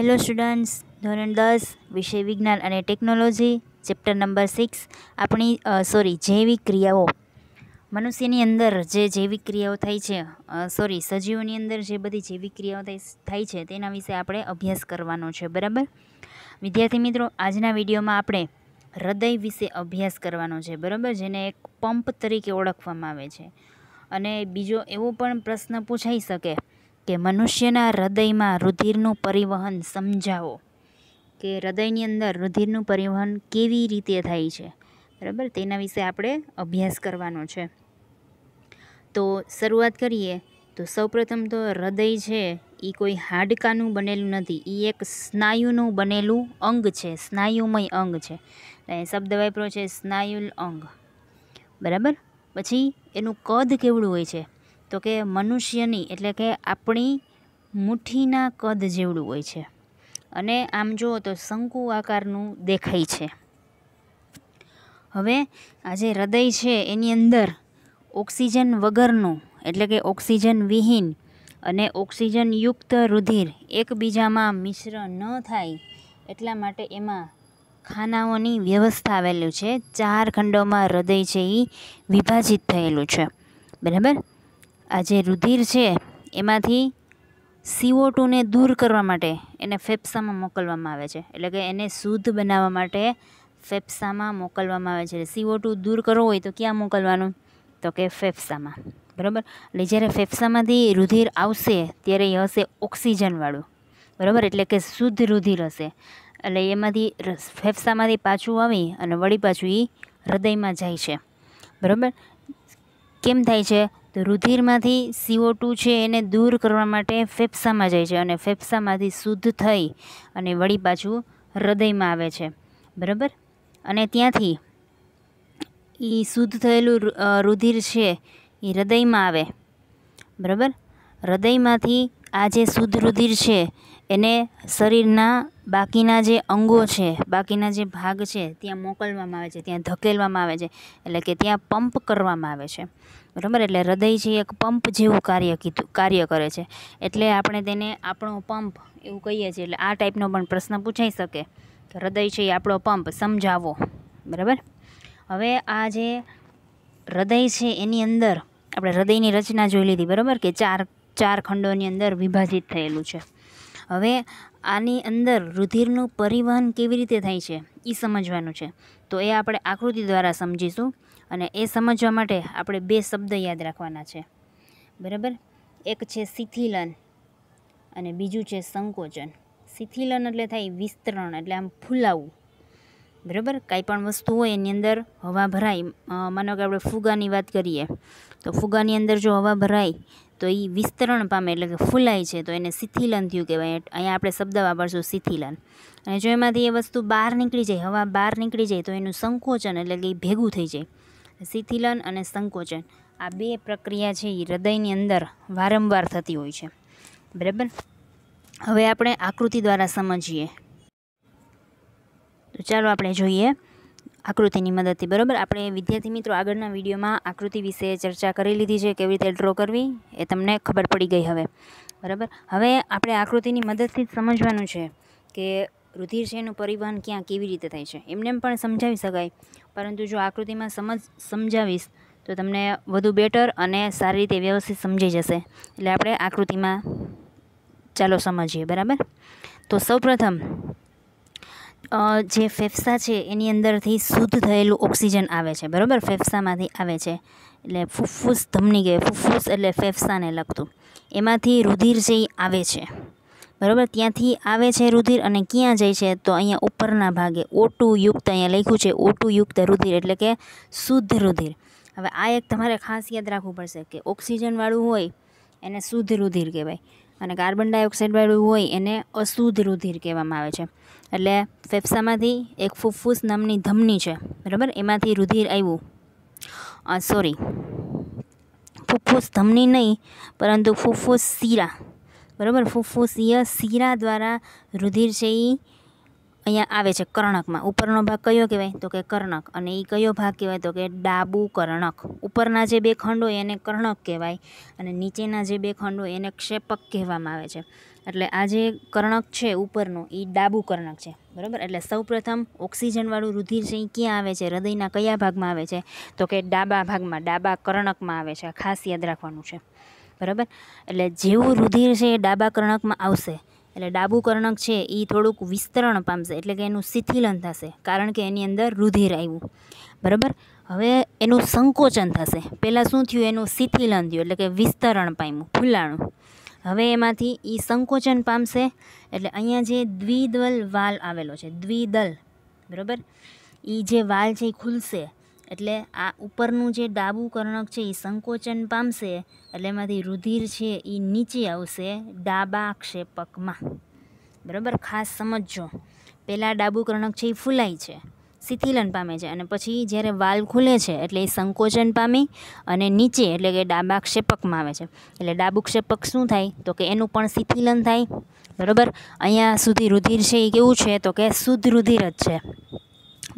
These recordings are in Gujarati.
હેલો સ્ટુડન્ટ્સ ધોરણ દસ વિષય વિજ્ઞાન અને ટેકનોલોજી ચેપ્ટર નંબર સિક્સ આપણી સોરી જૈવિક ક્રિયાઓ મનુષ્યની અંદર જે જૈવિક ક્રિયાઓ થાય છે સોરી સજીવોની અંદર જે બધી જૈવિક ક્રિયાઓ થાય છે તેના વિશે આપણે અભ્યાસ કરવાનો છે બરાબર વિદ્યાર્થી મિત્રો આજના વિડીયોમાં આપણે હૃદય વિશે અભ્યાસ કરવાનો છે બરાબર જેને એક પંપ તરીકે ઓળખવામાં આવે છે અને બીજો એવો પણ પ્રશ્ન પૂછાઈ શકે કે મનુષ્યના હૃદયમાં રુધિરનું પરિવહન સમજાવો કે હૃદયની અંદર રુધિરનું પરિવહન કેવી રીતે થાય છે બરાબર તેના વિશે આપણે અભ્યાસ કરવાનો છે તો શરૂઆત કરીએ તો સૌપ્રથમ તો હૃદય છે એ કોઈ હાડકાનું બનેલું નથી એ એક સ્નાયુનું બનેલું અંગ છે સ્નાયુમય અંગ છે શબ્દ વાપરો છે સ્નાયુલ અંગ બરાબર પછી એનું કદ કેવડું હોય છે તો કે મનુષ્યની એટલે કે આપણી મુઠ્ઠીના કદ જેવડું હોય છે અને આમ જુઓ તો શંકુ આકારનું દેખાય છે હવે આ જે હૃદય છે એની અંદર ઓક્સિજન વગરનું એટલે કે ઓક્સિજન વિહીન અને ઓક્સિજનયુક્ત રુધિર એકબીજામાં મિશ્ર ન થાય એટલા માટે એમાં ખાનાઓની વ્યવસ્થા આવેલી છે ચાર ખંડોમાં હૃદય છે એ વિભાજિત થયેલું છે બરાબર આ જે રુધિર છે એમાંથી સીઓ ટુને દૂર કરવા માટે એને ફેફસામાં મોકલવામાં આવે છે એટલે કે એને શુદ્ધ બનાવવા માટે ફેફસામાં મોકલવામાં આવે છે સીઓ ટુ દૂર કરવો હોય તો ક્યાં મોકલવાનું તો કે ફેફસામાં બરાબર એટલે જ્યારે ફેફસામાંથી રુધિર આવશે ત્યારે એ હશે ઓક્સિજનવાળું બરાબર એટલે કે શુદ્ધ રુધિર હશે એટલે એમાંથી ફેફસામાંથી પાછું આવી અને વળી પાછું એ હૃદયમાં જાય છે બરાબર કેમ થાય છે તો રુધિરમાંથી સીઓ ટુ છે એને દૂર કરવા માટે ફેફસામાં જાય છે અને ફેફસામાંથી શુદ્ધ થઈ અને વળી પાછું હૃદયમાં આવે છે બરાબર અને ત્યાંથી એ શુદ્ધ થયેલું રુધિર છે એ હૃદયમાં આવે બરાબર હૃદયમાંથી આ જે શુદ્ધ રુધિર છે એને શરીરના બાકીના જે અંગો છે બાકીના જે ભાગ છે ત્યાં મોકલવામાં આવે છે ત્યાં ધકેલવામાં આવે છે એટલે કે ત્યાં પંપ કરવામાં આવે છે બરાબર એટલે હૃદય છે એક પંપ જેવું કાર્ય કીધું કાર્ય કરે છે એટલે આપણે તેને આપણો પંપ એવું કહીએ છીએ એટલે આ ટાઈપનો પણ પ્રશ્ન પૂછાઈ શકે તો હૃદય છે એ આપણો પંપ સમજાવો બરાબર હવે આ જે હૃદય છે એની અંદર આપણે હૃદયની રચના જોઈ લીધી બરાબર કે ચાર ચાર ખંડોની અંદર વિભાજિત થયેલું છે હવે આની અંદર રુધિરનું પરિવહન કેવી રીતે થાય છે એ સમજવાનું છે તો એ આપણે આકૃતિ દ્વારા સમજીશું અને એ સમજવા માટે આપણે બે શબ્દ યાદ રાખવાના છે બરાબર એક છે શિથિલન અને બીજું છે સંકોચન શિથિલન એટલે થાય વિસ્તરણ એટલે આમ ફૂલાવવું બરાબર કાંઈ પણ વસ્તુ હોય એની અંદર હવા ભરાય માનો કે આપણે ફુગાની વાત કરીએ તો ફુગાની અંદર જો હવા ભરાય તો એ વિસ્તરણ પામે એટલે કે ફૂલાય છે તો એને શિથિલન થયું કહેવાય અહીંયા આપણે શબ્દ વાપરશું શિથિલન અને જો એમાંથી એ વસ્તુ બહાર નીકળી જાય હવા બહાર નીકળી જાય તો એનું સંકોચન એટલે કે એ ભેગું થઈ જાય શિથિલન અને સંકોચન આ બે પ્રક્રિયા છે એ હૃદયની અંદર વારંવાર થતી હોય છે બરાબર હવે આપણે આકૃતિ દ્વારા સમજીએ તો ચાલો આપણે જોઈએ આકૃતિની મદદથી બરાબર આપણે વિદ્યાર્થી મિત્રો આગળના વિડીયોમાં આકૃતિ વિશે ચર્ચા કરી લીધી છે કેવી રીતે ડ્રો કરવી એ તમને ખબર પડી ગઈ હવે બરાબર હવે આપણે આકૃતિની મદદથી જ સમજવાનું છે કે રુધિર છે એનું પરિવહન ક્યાં કેવી રીતે થાય છે એમને પણ સમજાવી શકાય પરંતુ જો આકૃતિમાં સમજ સમજાવીશ તો તમને વધુ બેટર અને સારી રીતે વ્યવસ્થિત સમજાઈ જશે એટલે આપણે આકૃતિમાં ચાલો સમજીએ બરાબર તો સૌપ્રથમ જે ફેફસા છે એની અંદરથી શુદ્ધ થયેલું ઓક્સિજન આવે છે બરાબર ફેફસામાંથી આવે છે એટલે ફૂફૂસ ધમની ગયું ફૂફૂસ એટલે ફેફસાને લગતું એમાંથી રુધિર જે આવે છે બરાબર ત્યાંથી આવે છે રુધિર અને ક્યાં જાય છે તો અહીંયા ઉપરના ભાગે ઓટુ યુક્ત અહીંયા લખ્યું છે ઓટુ યુક્ત રુધિર એટલે કે શુદ્ધ રુધિર હવે આ એક તમારે ખાસ યાદ રાખવું પડશે કે ઓક્સિજનવાળું હોય એને શુદ્ધ રુધિર કહેવાય અને કાર્બન ડાયોક્સાઇડવાળું હોય એને અશુદ્ધ રુધિર કહેવામાં આવે છે એટલે ફેફસામાંથી એક ફુફ્ફુસ નામની ધમની છે બરાબર એમાંથી રુધિર આવ્યું સોરી ફુફ્ફુસ ધમની નહીં પરંતુ ફુફ્ફુસ શીરા બરાબર ફુફ્ફુસીય શીરા દ્વારા રુધિર છે એ અહીંયા આવે છે કર્ણકમાં ઉપરનો ભાગ કયો કહેવાય તો કે કર્ણક અને એ કયો ભાગ કહેવાય તો કે ડાબુ કર્ણક ઉપરના જે બે ખંડ હોય એને કર્ણક કહેવાય અને નીચેના જે બે ખંડ હોય એને ક્ષેપક કહેવામાં આવે છે એટલે આ જે કર્ણક છે ઉપરનો એ ડાબુ કર્ણક છે બરાબર એટલે સૌપ્રથમ ઓક્સિજનવાળું રુધિર છે એ ક્યાં આવે છે હૃદયના કયા ભાગમાં આવે છે તો કે ડાબા ભાગમાં ડાબા કર્ણકમાં આવે છે ખાસ યાદ રાખવાનું છે બરાબર એટલે જેવું રુધિર છે એ ડાબા કર્ણકમાં આવશે એટલે ડાબુ કર્ણક છે એ થોડુંક વિસ્તરણ પામશે એટલે કે એનું શિથિલન થશે કારણ કે એની અંદર રુધિર આવ્યું બરાબર હવે એનું સંકોચન થશે પહેલાં શું થયું એનું શિથિલન થયું એટલે કે વિસ્તરણ પામ્યું ફૂલાણું હવે એમાંથી એ સંકોચન પામશે એટલે અહીંયા જે દ્વિદલ વાલ આવેલો છે દ્વિદલ બરાબર એ જે વાલ છે એ ખુલશે એટલે આ ઉપરનું જે ડાબું કર્ણક છે એ સંકોચન પામશે એટલે એમાંથી રુધિર છે એ નીચે આવશે ડાબા ક્ષેપકમાં બરાબર ખાસ સમજજો પહેલાં ડાબું કર્ણક છે એ ફૂલાય છે શિથિલન પામે છે અને પછી જ્યારે વાલ ખુલે છે એટલે એ સંકોચન પામી અને નીચે એટલે કે ડાબા ક્ષેપકમાં આવે છે એટલે ક્ષેપક શું થાય તો કે એનું પણ શિથિલન થાય બરાબર અહીંયા સુધી રુધિર છે એ કેવું છે તો કે શુદ્ધ રુધિર જ છે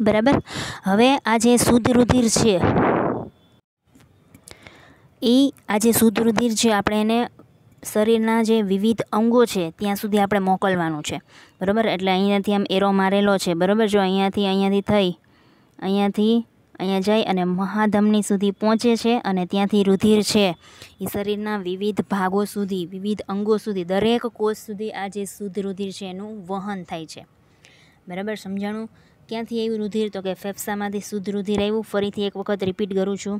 બરાબર હવે આ જે શુદ્ધ રુધિર છે એ આજે શુદ્ધ રુધિર છે આપણે એને શરીરના જે વિવિધ અંગો છે ત્યાં સુધી આપણે મોકલવાનું છે બરાબર એટલે અહીંયાથી આમ એરો મારેલો છે બરાબર જો અહીંયાથી અહીંયાથી થઈ અહીંયાથી અહીંયા જાય અને મહાધમની સુધી પહોંચે છે અને ત્યાંથી રુધિર છે એ શરીરના વિવિધ ભાગો સુધી વિવિધ અંગો સુધી દરેક કોષ સુધી આ જે શુદ્ધ રુધિર છે એનું વહન થાય છે બરાબર સમજાણું ક્યાંથી આવ્યું રુધિર તો કે ફેફસામાંથી શુદ્ધ રુધિર આવ્યું ફરીથી એક વખત રિપીટ કરું છું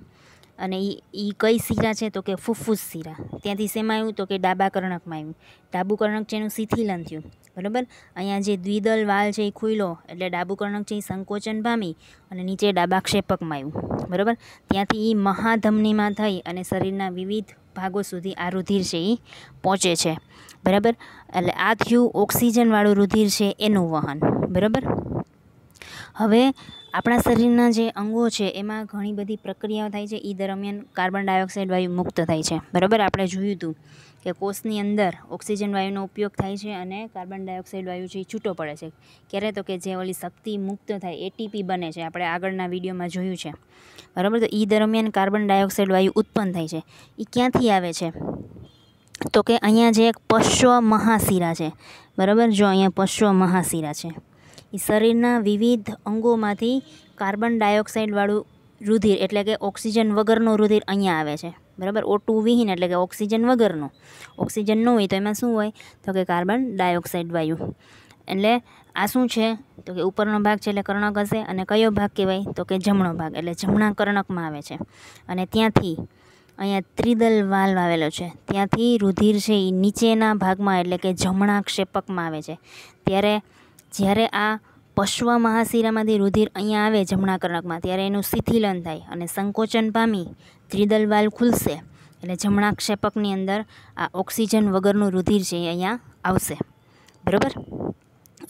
અને એ એ કઈ શીરા છે તો કે ફૂફૂસ શીરા ત્યાંથી શેમાં આવ્યું તો કે ડાબા કર્ણકમાં આવ્યું ડાબુ કર્ણક છે એનું શિથિલન થયું બરાબર અહીંયા જે દ્વિદલ વાલ છે એ ખુલ્લો એટલે ડાબુ કર્ણક છે એ સંકોચન પામી અને નીચે ડાબા ક્ષેપકમાં આવ્યું બરાબર ત્યાંથી એ મહાધમનીમાં થઈ અને શરીરના વિવિધ ભાગો સુધી આ રુધિર છે એ પહોંચે છે બરાબર એટલે આ થયું ઓક્સિજનવાળું રુધિર છે એનું વહન બરાબર હવે આપણા શરીરના જે અંગો છે એમાં ઘણી બધી પ્રક્રિયાઓ થાય છે એ દરમિયાન કાર્બન ડાયોક્સાઇડ વાયુ મુક્ત થાય છે બરાબર આપણે જોયું હતું કે કોષની અંદર ઓક્સિજન વાયુનો ઉપયોગ થાય છે અને કાર્બન ડાયોક્સાઇડ વાયુ એ છૂટો પડે છે ક્યારે તો કે જે ઓલી શક્તિ મુક્ત થાય એટીપી બને છે આપણે આગળના વિડીયોમાં જોયું છે બરાબર તો એ દરમિયાન કાર્બન ડાયોક્સાઇડ વાયુ ઉત્પન્ન થાય છે એ ક્યાંથી આવે છે તો કે અહીંયા જે એક પશ્વ મહાશિરા છે બરાબર જો અહીંયા પશ્વ મહાશિરા છે એ શરીરના વિવિધ અંગોમાંથી કાર્બન ડાયોક્સાઇડવાળું રુધિર એટલે કે ઓક્સિજન વગરનું રુધિર અહીંયા આવે છે બરાબર ઓટુ વિહીન એટલે કે ઓક્સિજન વગરનું ઓક્સિજન ન હોય તો એમાં શું હોય તો કે કાર્બન ડાયોક્સાઇડ વાયુ એટલે આ શું છે તો કે ઉપરનો ભાગ છે એટલે કર્ણક હશે અને કયો ભાગ કહેવાય તો કે જમણો ભાગ એટલે જમણા કર્ણકમાં આવે છે અને ત્યાંથી અહીંયા ત્રિદલ વાલ્વ આવેલો છે ત્યાંથી રુધિર છે એ નીચેના ભાગમાં એટલે કે જમણા ક્ષેપકમાં આવે છે ત્યારે જ્યારે આ પશ્વ મહાશિરામાંથી રુધિર અહીંયા આવે જમણા કર્ણકમાં ત્યારે એનું શિથિલન થાય અને સંકોચન પામી ત્રિદલ વાલ ખુલશે એટલે જમણા ક્ષેપકની અંદર આ ઓક્સિજન વગરનું રુધિર છે એ અહીંયા આવશે બરાબર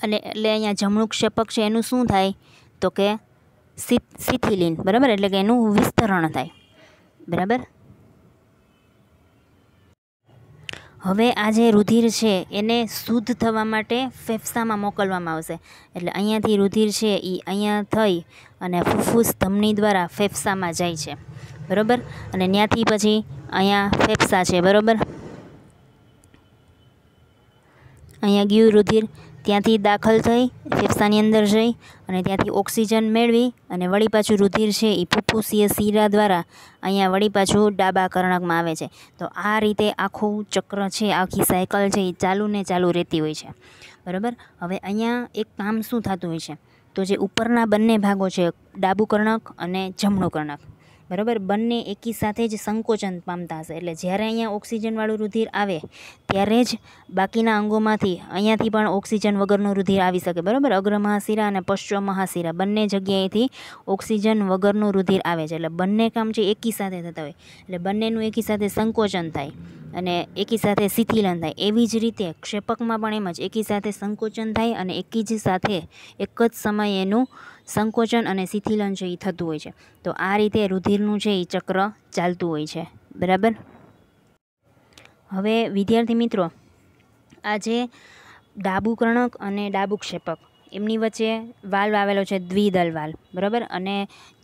અને એટલે અહીંયા જમણું ક્ષેપક છે એનું શું થાય તો કે શિથિલિન બરાબર એટલે કે એનું વિસ્તરણ થાય બરાબર હવે આ જે રુધિર છે એને શુદ્ધ થવા માટે ફેફસામાં મોકલવામાં આવશે એટલે અહીંયાથી રુધિર છે એ અહીંયા થઈ અને ફૂફૂસ ધમની દ્વારા ફેફસામાં જાય છે બરાબર અને ત્યાંથી પછી અહીંયા ફેફસા છે બરાબર અહીંયા ગયું રુધિર ત્યાંથી દાખલ થઈ ફેફસાની અંદર જઈ અને ત્યાંથી ઓક્સિજન મેળવી અને વળી પાછું રુધિર છે એ ફૂફૂસીય શીરા દ્વારા અહીંયા વળી પાછું ડાબા કર્ણકમાં આવે છે તો આ રીતે આખું ચક્ર છે આખી સાયકલ છે એ ચાલુ ને ચાલુ રહેતી હોય છે બરાબર હવે અહીંયા એક કામ શું થતું હોય છે તો જે ઉપરના બંને ભાગો છે ડાબું કર્ણક અને જમણું કર્ણક બરાબર બંને એકી સાથે જ સંકોચન પામતા હશે એટલે જ્યારે અહીંયા ઓક્સિજનવાળું રુધિર આવે ત્યારે જ બાકીના અંગોમાંથી અહીંયાથી પણ ઓક્સિજન વગરનું રુધિર આવી શકે બરાબર અગ્રમહાશિરા અને પશ્ચિમ મહાશિરા બંને જગ્યાએથી ઓક્સિજન વગરનું રુધિર આવે છે એટલે બંને કામ છે એકી સાથે થતા હોય એટલે બંનેનું એકી સાથે સંકોચન થાય અને એકી સાથે શિથિલન થાય એવી જ રીતે ક્ષેપકમાં પણ એમ જ એકી સાથે સંકોચન થાય અને એકી જ સાથે એક જ સમયે એનું સંકોચન અને શિથિલન છે એ થતું હોય છે તો આ રીતે રુધિરનું છે એ ચક્ર ચાલતું હોય છે બરાબર હવે વિદ્યાર્થી મિત્રો આજે ડાબુ કર્ણક અને ડાબુ ક્ષેપક એમની વચ્ચે વાલ્વ આવેલો છે દ્વિદલ વાલ્વ બરાબર અને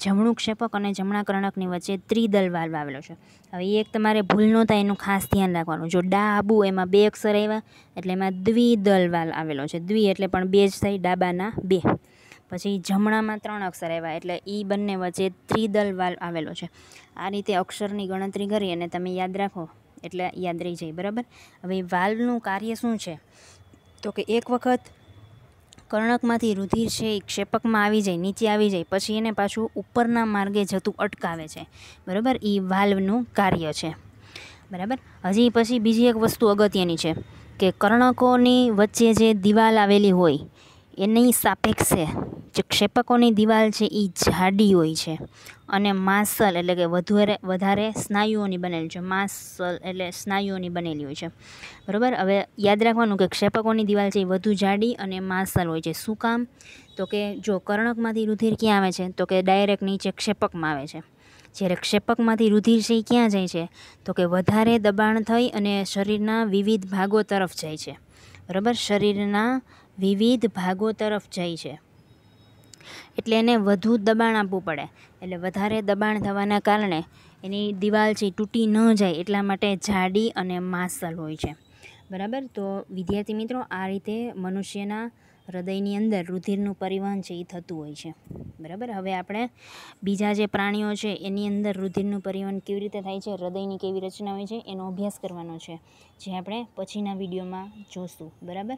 જમણું ક્ષેપક અને જમણા કર્ણકની વચ્ચે ત્રિદલ વાલ્વ આવેલો છે હવે એ એક તમારે ભૂલ ન થાય એનું ખાસ ધ્યાન રાખવાનું જો ડાબુ એમાં બે અક્ષર આવ્યા એટલે એમાં દ્વિદલ વાલ્વ આવેલો છે દ્વિ એટલે પણ બે જ થાય ડાબાના બે પછી જમણામાં ત્રણ અક્ષર આવ્યા એટલે એ બંને વચ્ચે ત્રિદલ વાલ આવેલો છે આ રીતે અક્ષરની ગણતરી કરી અને તમે યાદ રાખો એટલે યાદ રહી જાય બરાબર હવે વાલ્વનું કાર્ય શું છે તો કે એક વખત કર્ણકમાંથી રુધિર છે એ ક્ષેપકમાં આવી જાય નીચે આવી જાય પછી એને પાછું ઉપરના માર્ગે જતું અટકાવે છે બરાબર એ વાલ્વનું કાર્ય છે બરાબર હજી પછી બીજી એક વસ્તુ અગત્યની છે કે કર્ણકોની વચ્ચે જે દિવાલ આવેલી હોય એની સાપેક્ષે જે ક્ષેપકોની દીવાલ છે એ જાડી હોય છે અને માસલ એટલે કે વધારે વધારે સ્નાયુઓની બનેલી છે માસલ એટલે સ્નાયુઓની બનેલી હોય છે બરાબર હવે યાદ રાખવાનું કે ક્ષેપકોની દિવાલ છે એ વધુ જાડી અને માસલ હોય છે શું કામ તો કે જો કર્ણકમાંથી રુધિર ક્યાં આવે છે તો કે ડાયરેક્ટ નીચે ક્ષેપકમાં આવે છે જ્યારે ક્ષેપકમાંથી રુધિર છે એ ક્યાં જાય છે તો કે વધારે દબાણ થઈ અને શરીરના વિવિધ ભાગો તરફ જાય છે બરાબર શરીરના વિવિધ ભાગો તરફ જાય છે એટલે એને વધુ દબાણ આપવું પડે એટલે વધારે દબાણ થવાના કારણે એની દિવાલ છે તૂટી ન જાય એટલા માટે જાડી અને માસલ હોય છે બરાબર તો વિદ્યાર્થી મિત્રો આ રીતે મનુષ્યના હૃદયની અંદર રુધિરનું પરિવહન છે એ થતું હોય છે બરાબર હવે આપણે બીજા જે પ્રાણીઓ છે એની અંદર રુધિરનું પરિવહન કેવી રીતે થાય છે હૃદયની કેવી રચના હોય છે એનો અભ્યાસ કરવાનો છે જે આપણે પછીના વિડીયોમાં જોશું બરાબર